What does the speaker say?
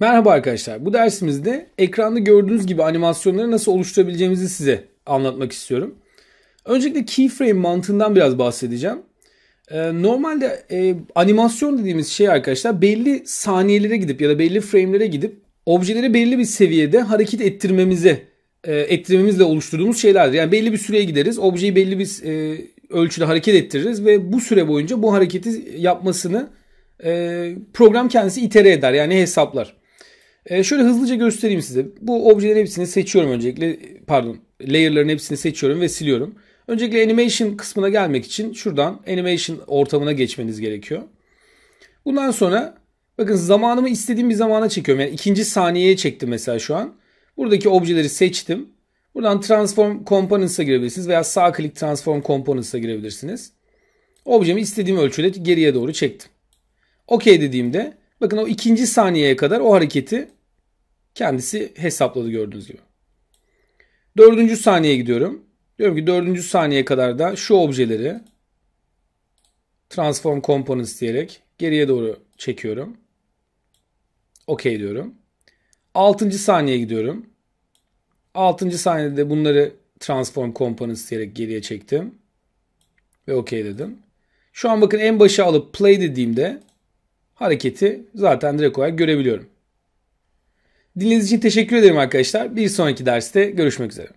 Merhaba arkadaşlar. Bu dersimizde ekranda gördüğünüz gibi animasyonları nasıl oluşturabileceğimizi size anlatmak istiyorum. Öncelikle keyframe mantığından biraz bahsedeceğim. Ee, normalde e, animasyon dediğimiz şey arkadaşlar belli saniyelere gidip ya da belli frame'lere gidip objeleri belli bir seviyede hareket ettirmemize e, ettirmemizle oluşturduğumuz şeylerdir. Yani belli bir süreye gideriz. Objeyi belli bir e, ölçüde hareket ettiririz ve bu süre boyunca bu hareketi yapmasını program kendisi itere eder yani hesaplar. E, şöyle hızlıca göstereyim size. Bu objelerin hepsini seçiyorum öncelikle. Pardon layer'ların hepsini seçiyorum ve siliyorum. Öncelikle animation kısmına gelmek için şuradan animation ortamına geçmeniz gerekiyor. Bundan sonra bakın zamanımı istediğim bir zamana çekiyorum. Yani ikinci saniyeye çektim mesela şu an. Buradaki objeleri seçtim. Buradan Transform Components'a girebilirsiniz veya sağ klik Transform Components'a girebilirsiniz. Objemi istediğim ölçüde geriye doğru çektim. OK dediğimde Bakın o ikinci saniyeye kadar o hareketi kendisi hesapladı gördüğünüz gibi. Dördüncü saniyeye gidiyorum. Diyorum ki dördüncü saniye kadar da şu objeleri transform components diyerek geriye doğru çekiyorum. Okey diyorum. Altıncı saniyeye gidiyorum. Altıncı saniyede bunları transform components diyerek geriye çektim. Ve okey dedim. Şu an bakın en başa alıp play dediğimde hareketi zaten direkt olarak görebiliyorum. Dinlediğiniz için teşekkür ederim arkadaşlar. Bir sonraki derste görüşmek üzere.